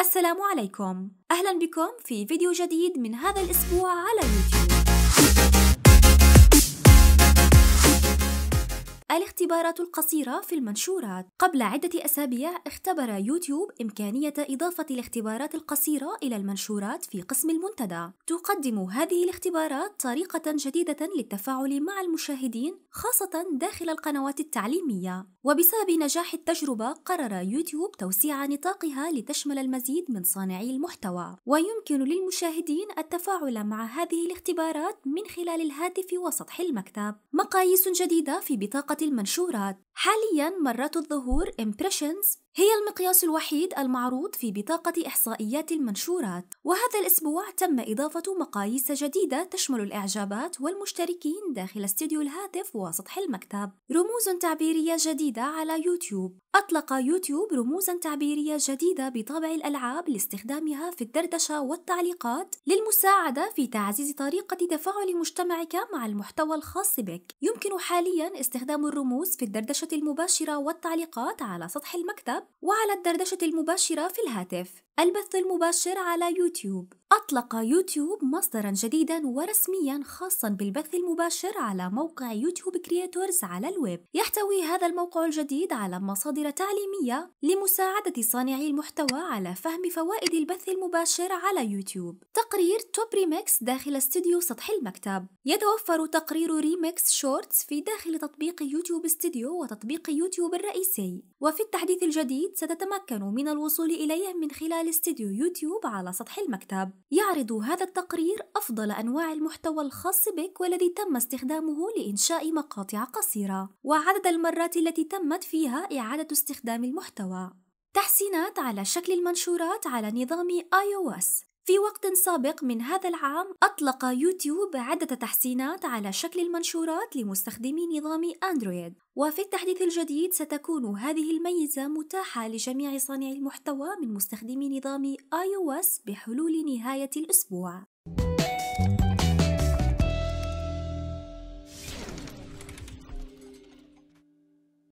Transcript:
السلام عليكم أهلا بكم في فيديو جديد من هذا الأسبوع على يوتيوب الاختبارات القصيرة في المنشورات قبل عدة أسابيع اختبر يوتيوب إمكانية إضافة الاختبارات القصيرة إلى المنشورات في قسم المنتدى تقدم هذه الاختبارات طريقة جديدة للتفاعل مع المشاهدين خاصة داخل القنوات التعليمية وبسبب نجاح التجربة قرر يوتيوب توسيع نطاقها لتشمل المزيد من صانعي المحتوى ويمكن للمشاهدين التفاعل مع هذه الاختبارات من خلال الهاتف وسطح المكتب مقاييس جديدة في بطاقة المنشورات حاليا مرات الظهور Impressions هي المقياس الوحيد المعروض في بطاقة إحصائيات المنشورات وهذا الأسبوع تم إضافة مقاييس جديدة تشمل الإعجابات والمشتركين داخل استديو الهاتف وسطح المكتب رموز تعبيرية جديدة على يوتيوب أطلق يوتيوب رموزا تعبيرية جديدة بطابع الألعاب لاستخدامها في الدردشة والتعليقات للمساعدة في تعزيز طريقة تفاعل مجتمعك مع المحتوى الخاص بك يمكن حاليا استخدام الرموز في الدردشة المباشرة والتعليقات على سطح المكتب وعلى الدردشة المباشرة في الهاتف البث المباشر على يوتيوب أطلق يوتيوب مصدرا جديدا ورسميا خاصا بالبث المباشر على موقع يوتيوب كرياتورز على الويب يحتوي هذا الموقع الجديد على مصادر تعليمية لمساعدة صانعي المحتوى على فهم فوائد البث المباشر على يوتيوب تقرير توب ريمكس داخل استديو سطح المكتب يتوفر تقرير ريمكس شورتس في داخل تطبيق يوتيوب استديو وتطبيق تطبيق يوتيوب الرئيسي وفي التحديث الجديد ستتمكن من الوصول إليه من خلال استديو يوتيوب على سطح المكتب يعرض هذا التقرير أفضل أنواع المحتوى الخاص بك والذي تم استخدامه لإنشاء مقاطع قصيرة وعدد المرات التي تمت فيها إعادة استخدام المحتوى تحسينات على شكل المنشورات على نظام iOS في وقت سابق من هذا العام أطلق يوتيوب عدة تحسينات على شكل المنشورات لمستخدمي نظام أندرويد وفي التحديث الجديد ستكون هذه الميزة متاحة لجميع صانعي المحتوى من مستخدمي نظام iOS بحلول نهاية الأسبوع